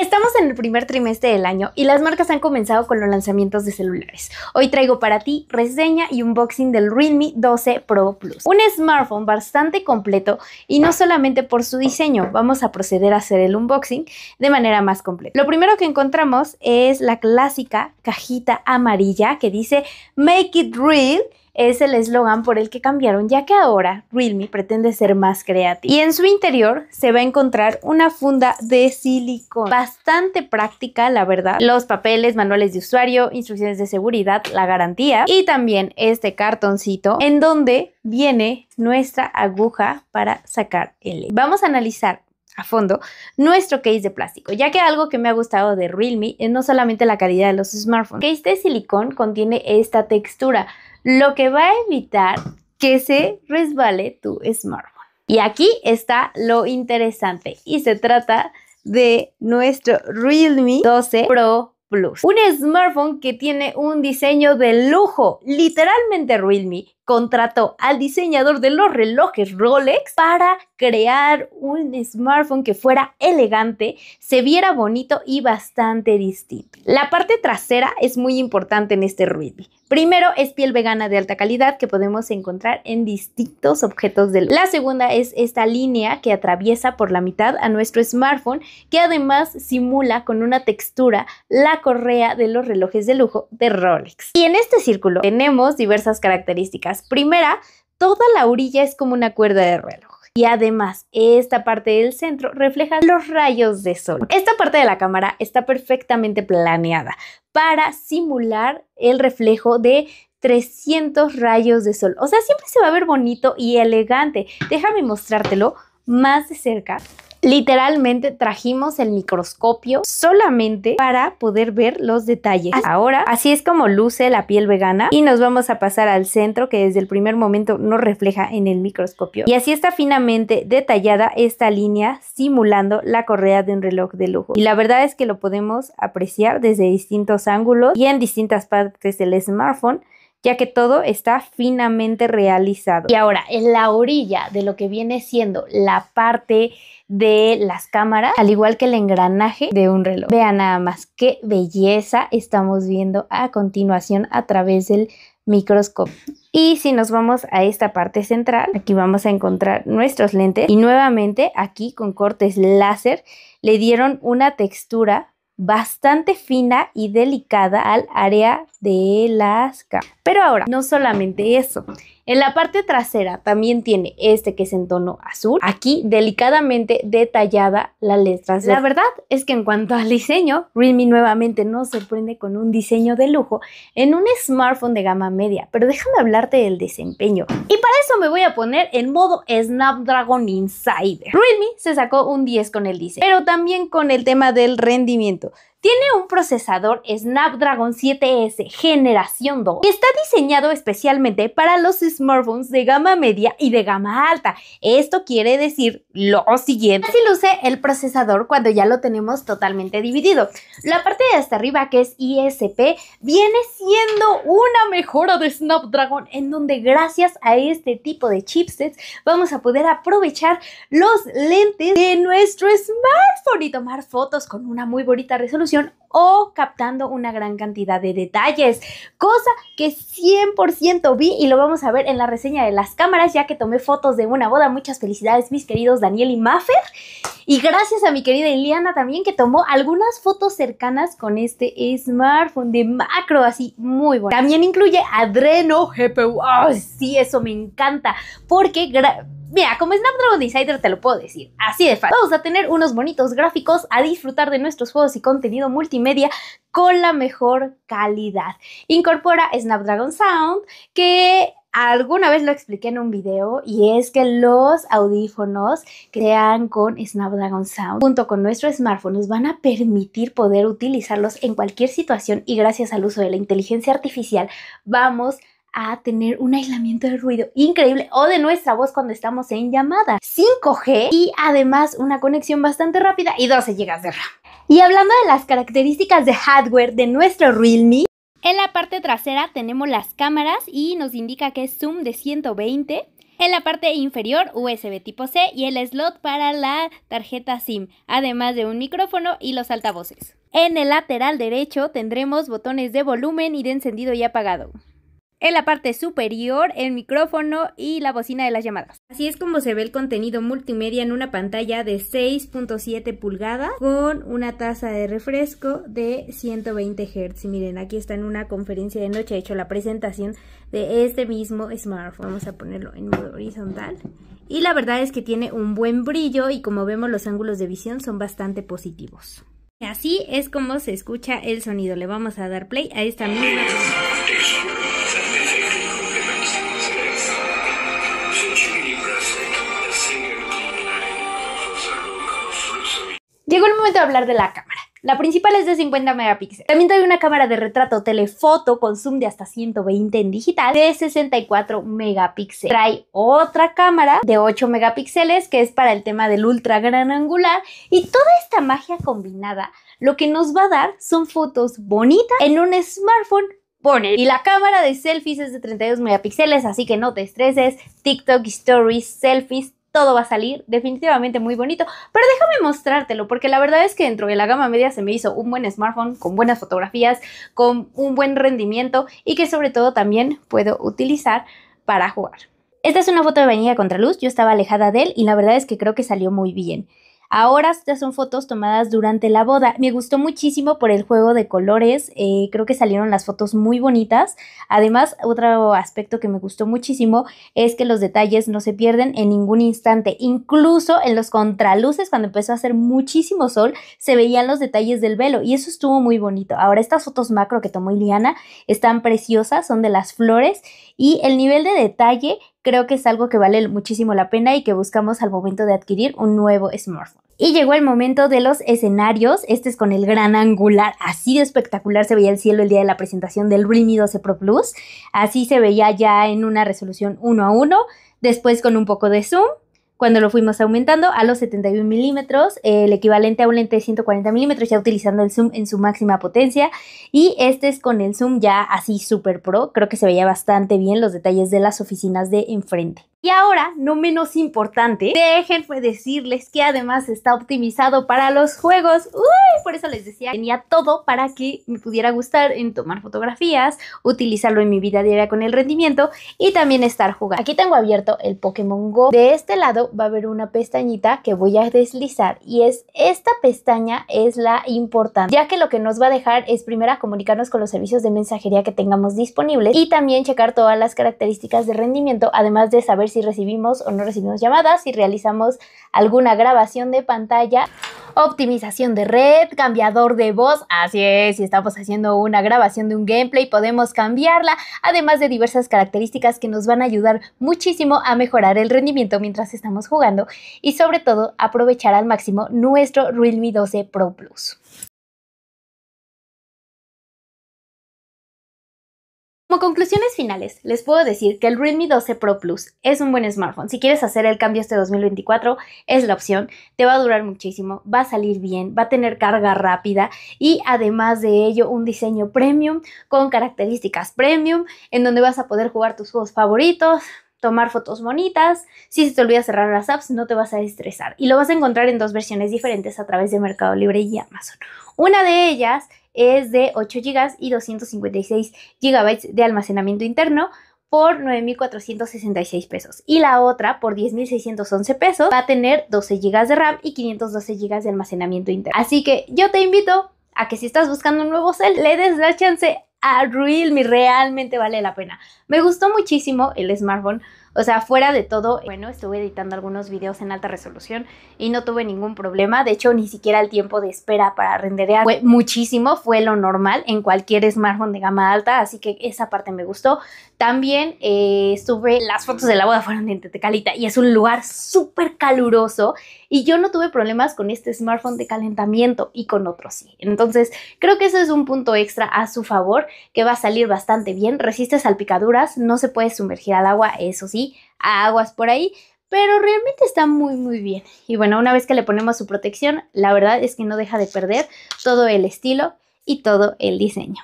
Estamos en el primer trimestre del año y las marcas han comenzado con los lanzamientos de celulares. Hoy traigo para ti reseña y unboxing del Realme 12 Pro Plus. Un smartphone bastante completo y no solamente por su diseño, vamos a proceder a hacer el unboxing de manera más completa. Lo primero que encontramos es la clásica cajita amarilla que dice Make it real es el eslogan por el que cambiaron, ya que ahora Realme pretende ser más creativo. Y en su interior se va a encontrar una funda de silicón, bastante práctica, la verdad. Los papeles, manuales de usuario, instrucciones de seguridad, la garantía y también este cartoncito en donde viene nuestra aguja para sacar el. E Vamos a analizar a fondo nuestro case de plástico, ya que algo que me ha gustado de Realme es no solamente la calidad de los smartphones. El case de silicón contiene esta textura, lo que va a evitar que se resbale tu smartphone. Y aquí está lo interesante y se trata de nuestro Realme 12 Pro Plus. Un smartphone que tiene un diseño de lujo, literalmente Realme, contrató al diseñador de los relojes Rolex para crear un smartphone que fuera elegante, se viera bonito y bastante distinto. La parte trasera es muy importante en este Ruby. Primero es piel vegana de alta calidad que podemos encontrar en distintos objetos del. La segunda es esta línea que atraviesa por la mitad a nuestro smartphone que además simula con una textura la correa de los relojes de lujo de Rolex. Y en este círculo tenemos diversas características Primera, toda la orilla es como una cuerda de reloj. Y además, esta parte del centro refleja los rayos de sol. Esta parte de la cámara está perfectamente planeada para simular el reflejo de 300 rayos de sol. O sea, siempre se va a ver bonito y elegante. Déjame mostrártelo más de cerca, Literalmente trajimos el microscopio solamente para poder ver los detalles. Ahora, así es como luce la piel vegana y nos vamos a pasar al centro que desde el primer momento no refleja en el microscopio. Y así está finamente detallada esta línea simulando la correa de un reloj de lujo. Y la verdad es que lo podemos apreciar desde distintos ángulos y en distintas partes del smartphone ya que todo está finamente realizado. Y ahora, en la orilla de lo que viene siendo la parte de las cámaras, al igual que el engranaje de un reloj. Vean nada más qué belleza estamos viendo a continuación a través del microscopio. Y si nos vamos a esta parte central, aquí vamos a encontrar nuestros lentes y nuevamente aquí con cortes láser le dieron una textura bastante fina y delicada al área de las camas. Pero ahora, no solamente eso, en la parte trasera también tiene este que es en tono azul. Aquí delicadamente detallada la letra. La verdad es que en cuanto al diseño, Realme nuevamente nos sorprende con un diseño de lujo en un smartphone de gama media, pero déjame hablarte del desempeño. Y para eso me voy a poner en modo Snapdragon Insider. Realme se sacó un 10 con el diseño, pero también con el tema del rendimiento. Tiene un procesador Snapdragon 7S generación 2 que está diseñado especialmente para los smartphones de gama media y de gama alta. Esto quiere decir lo siguiente. Así luce el procesador cuando ya lo tenemos totalmente dividido. La parte de hasta arriba que es ISP viene siendo una mejora de Snapdragon en donde gracias a este tipo de chipsets vamos a poder aprovechar los lentes de nuestro smartphone y tomar fotos con una muy bonita resolución o captando una gran cantidad de detalles, cosa que 100% vi y lo vamos a ver en la reseña de las cámaras ya que tomé fotos de una boda. Muchas felicidades mis queridos Daniel y Maffer y gracias a mi querida Eliana también que tomó algunas fotos cercanas con este smartphone de macro así muy bueno. También incluye Adreno GPU. sí, eso me encanta porque Mira, como Snapdragon Insider te lo puedo decir, así de fácil. Vamos a tener unos bonitos gráficos, a disfrutar de nuestros juegos y contenido multimedia con la mejor calidad. Incorpora Snapdragon Sound, que alguna vez lo expliqué en un video y es que los audífonos que con Snapdragon Sound junto con nuestro smartphone nos van a permitir poder utilizarlos en cualquier situación y gracias al uso de la inteligencia artificial vamos a a tener un aislamiento de ruido increíble o de nuestra voz cuando estamos en llamada. 5G y además una conexión bastante rápida y 12 GB de RAM. Y hablando de las características de hardware de nuestro Realme, en la parte trasera tenemos las cámaras y nos indica que es zoom de 120. En la parte inferior USB tipo C y el slot para la tarjeta SIM, además de un micrófono y los altavoces. En el lateral derecho tendremos botones de volumen y de encendido y apagado en la parte superior el micrófono y la bocina de las llamadas. Así es como se ve el contenido multimedia en una pantalla de 6.7 pulgadas con una taza de refresco de 120 Hz. Y miren, aquí está en una conferencia de noche, he hecho la presentación de este mismo smartphone. Vamos a ponerlo en modo horizontal. Y la verdad es que tiene un buen brillo y como vemos los ángulos de visión son bastante positivos. Así es como se escucha el sonido. Le vamos a dar play a esta misma. Llegó el momento de hablar de la cámara. La principal es de 50 megapíxeles. También trae una cámara de retrato telefoto con zoom de hasta 120 en digital de 64 megapíxeles. Trae otra cámara de 8 megapíxeles que es para el tema del ultra gran angular y toda esta magia combinada lo que nos va a dar son fotos bonitas en un smartphone poner Y la cámara de selfies es de 32 megapíxeles, así que no te estreses. TikTok, stories, selfies, todo va a salir definitivamente muy bonito. Pero déjame mostrártelo, porque la verdad es que dentro de la gama media se me hizo un buen smartphone, con buenas fotografías, con un buen rendimiento y que sobre todo también puedo utilizar para jugar. Esta es una foto de contra luz, yo estaba alejada de él y la verdad es que creo que salió muy bien. Ahora estas son fotos tomadas durante la boda. Me gustó muchísimo por el juego de colores. Eh, creo que salieron las fotos muy bonitas. Además, otro aspecto que me gustó muchísimo es que los detalles no se pierden en ningún instante. Incluso en los contraluces, cuando empezó a hacer muchísimo sol, se veían los detalles del velo y eso estuvo muy bonito. Ahora, estas fotos macro que tomó Iliana están preciosas, son de las flores y el nivel de detalle creo que es algo que vale muchísimo la pena y que buscamos al momento de adquirir un nuevo smartphone. Y llegó el momento de los escenarios, este es con el gran angular, así de espectacular se veía el cielo el día de la presentación del Realme 12 Pro Plus, así se veía ya en una resolución 1 a 1, después con un poco de zoom, cuando lo fuimos aumentando a los 71 milímetros, el equivalente a un lente de 140 milímetros, ya utilizando el zoom en su máxima potencia. Y este es con el zoom ya así super pro, creo que se veía bastante bien los detalles de las oficinas de enfrente. Y ahora, no menos importante, déjenme pues decirles que además está optimizado para los juegos. por eso les decía, tenía todo para que me pudiera gustar en tomar fotografías, utilizarlo en mi vida diaria con el rendimiento y también estar jugando. Aquí tengo abierto el Pokémon Go. De este lado va a haber una pestañita que voy a deslizar y es esta pestaña es la importante, ya que lo que nos va a dejar es primero comunicarnos con los servicios de mensajería que tengamos disponibles y también checar todas las características de rendimiento, además de saber si recibimos o no recibimos llamadas, si realizamos alguna grabación de pantalla, optimización de red, cambiador de voz, así es, si estamos haciendo una grabación de un gameplay podemos cambiarla, además de diversas características que nos van a ayudar muchísimo a mejorar el rendimiento mientras estamos jugando y sobre todo aprovechar al máximo nuestro Realme 12 Pro Plus. Como conclusiones finales, les puedo decir que el Redmi 12 Pro Plus es un buen smartphone. Si quieres hacer el cambio este 2024, es la opción. Te va a durar muchísimo, va a salir bien, va a tener carga rápida y además de ello un diseño premium con características premium en donde vas a poder jugar tus juegos favoritos, tomar fotos bonitas. Si se te olvida cerrar las apps, no te vas a estresar. Y lo vas a encontrar en dos versiones diferentes a través de Mercado Libre y Amazon. Una de ellas es de 8 GB y 256 GB de almacenamiento interno por 9.466 pesos y la otra por 10.611 pesos va a tener 12 GB de RAM y 512 GB de almacenamiento interno. Así que yo te invito a que si estás buscando un nuevo cel, le des la chance a Realme, realmente vale la pena. Me gustó muchísimo el smartphone o sea, fuera de todo, bueno, estuve editando algunos videos en alta resolución y no tuve ningún problema. De hecho, ni siquiera el tiempo de espera para renderear fue muchísimo, fue lo normal en cualquier smartphone de gama alta, así que esa parte me gustó. También eh, estuve, las fotos de la boda fueron en Tetecalita y es un lugar súper caluroso y yo no tuve problemas con este smartphone de calentamiento y con otros sí. Entonces, creo que eso es un punto extra a su favor que va a salir bastante bien. Resiste salpicaduras, no se puede sumergir al agua, eso sí aguas por ahí, pero realmente está muy muy bien. Y bueno, una vez que le ponemos su protección, la verdad es que no deja de perder todo el estilo y todo el diseño.